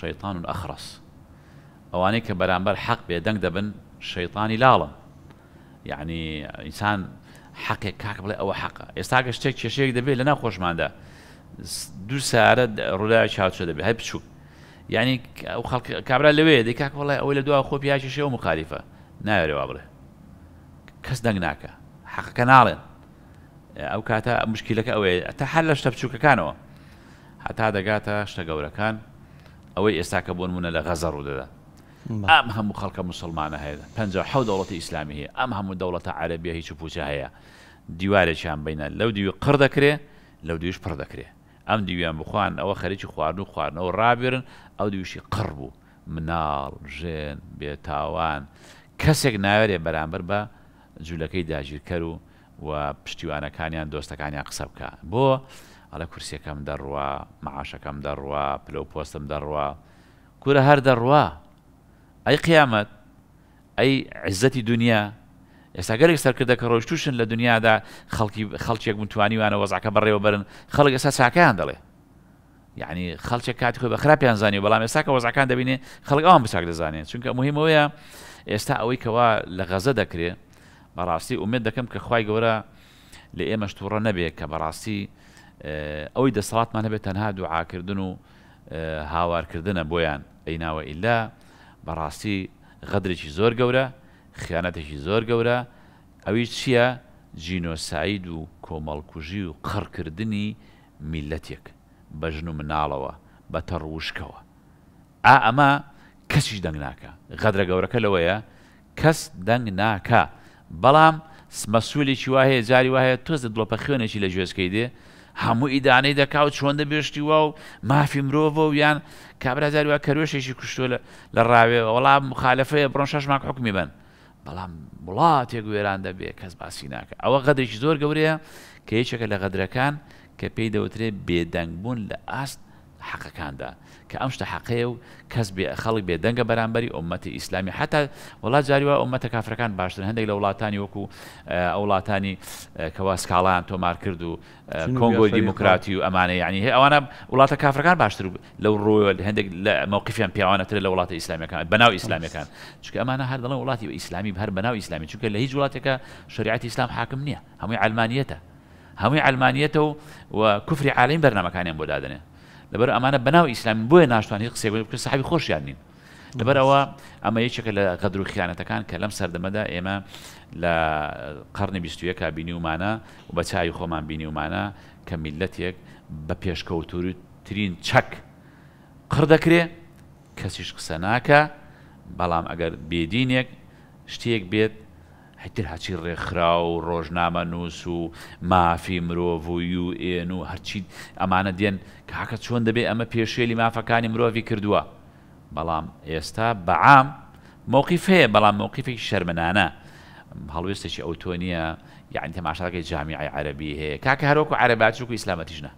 شيطان أخرس أوانيك برامبر حق بيدنك دبن شيطاني لالا يعني إنسان حق كاك بلا أو حق يستعقش تيك شيء دبي لنا خوش مانده دو سعر رولا شاوت شده بي هاي بشوك يعني او خلق كابرا لوي دي كاك والله اول دعاء خوب يا شيء ومخالفه ناري وابره كس دنگناك حق كنالن او كاتا مشكله او تحلش تبشوك كانوا حتى هذا قاتا اشتا كان ئەوەی ئێستا کە بۆن منە لە غەزە ڕوو دەدا ئەم هەموو خەڵکە مسلمانە هەیە پێ حو دەوڵەتی ئیسلامی هەیە ئەم هەموو دەوڵەتە عربیە هیچ پوچە هەیە دیوارێکیان بینە لەو دیوی قڕ دەکرێ لەو دیویش پڕ دەکرێ ئەم دیویان بخواان ئەوە خەریکی خواردن و خواردنەوە ڕابێرن ئەو دیویشی قڕ بوو مناڵ ژێن بێتاوان کەسێک ناوێرێ بەرامبەر بە جوولەکەی داژیرکەر و و پشتیوانەکانیان دۆستەکانیان قسە بکە بۆ ئەلە کورسەکەم دەڕوە مەعاشەکەم دەڕوە پلو پۆستم دەڕوە کورە هەر دەڕوە ئەی قیامەت ئەی عزەتی دنیا ئێستا گەرێک سەرکردە کە ڕۆشتوشن لە دنیادا خەڵکی خەڵکێک متوانیوانە وەزعکە بەڕێوە بەرن خەڵک ئێستا ساکیان دەڵێ یعنی خەڵکێک کاتی خۆی بە خراپیان زانانی بەڵام ێستاکە وەزعکان دەبینێ خەڵک ئەوان بچاک دەزانێت چونکە مهمەوەیە ئێستا ئەوەی کەوا لە غەزە دەکرێ بەڕاستی ئومێت دەکەم کە خی گەورە لە ئێمەش تووڕە نەبێت کە بەڕاستی ئەوەی دەسەڵاتمان هەبێت تەنها دوعاکردن و هاوارکردنە بۆیان ئەیناوە ئیلا بەڕاستی غەدرێکی زۆر گەورە خیانەتێکی زۆر گەورە ئەوی چییە جینۆساید و کۆمەڵکوژی و قڕکردنی میلەتێک بە ژن و مناڵەوە بە تەڕوشکەوە ئا ئەمە کەسیش دەنگ ناکە غەدرە گەورەکە لەوەیە کەس دەنگ ناکە بەڵام مەسوولێکی وایەیە جاری وایە تۆز دڵۆپە خوێنێکی لە گوێزکەی دێ هەموو ئیدانەی دەکاوت چۆن دەبێشتی وە و مافی مرۆڤ و یان کابراجار وە کەروێشێکی کوشتۆ لە ڕاوێەوە وەڵام مخالفەیە بڕۆن شش ماک حکمی بن بەڵام وڵاتێک وێران دەبێت کەس باسی ناکە ئەوە غەدرێکی زۆر گەورەیە کە هیچێکە لە غەدرەکان کە پێی دەوترێت بێدەنگبوون لە ئاست حەقەکاندا کە ئەم شتە حەقێ و کەس خەڵی بێدەنگە بەرامبەری ئۆمەتی ئیسلامی حتا وڵات جاریوە ئۆمەتە کافرەکان باشتر هەندێک لە وڵاتانی وەکو ئەو وڵاتانی کەوا سکاڵان تۆمار کرد و کۆنگۆی دیموکراتی و ئەمانە یعنی ئەوانە وڵاتە کافرەکان باشتر لەو ڕۆ هەندێک لە مووقفیان پیاوانەتر لە وڵاتە ئیسلامیەکان بەناو ئیسلامیەکان چکە ئەمانە هەر دەڵێن وڵاتی ئیسلامی هەر بەناو ئیسلامی چونکە لە هیچ وڵاتێکە شریعەتی ئیسلام حاکم نییە هەمووی ئەلمانیەتە هەمووی ئەلمانیەتە و و کوفری عالین بەرنمەکانیان بۆ دادنێ لەبەر ئەمانە بەناو ئیسلام بۆیە ناشتوانانی قسێ ساحبی خۆشیان نین لەبەر ئەوە ئەمە یەکێکە لە قەدر و خیانەتەکان کە لەم سەردەمەدا ئێمە لە قڕنی بیستویەکە بینیومانە و بە چاوی خۆمان بینیومانە کە میلەتێک بە پێشکەوتوری ترین چەک قڕ دەکرێ کەسیش قسە ناکە بەڵام ئەگەر بێدینێک شتێک بێت هەتر هەچی ڕێکخرا و ڕۆژنامە نووس و مافی مرۆڤ و یN و هەرچی ئەمانە دێن کاکە چۆن دەبێت ئەمە پێشێلی مافەکانی مرۆڤی کردووە بەڵام ئێستا بەعام مۆقیف هەیە بەڵام مۆقیفێکی شەرمنانە هەڵوێستێکی ئەوتۆ نییە یعنی تەماشاکەی جامی عربی هەیە کاکە هەرۆک و عرباچوک و ئیسلامەتیژنە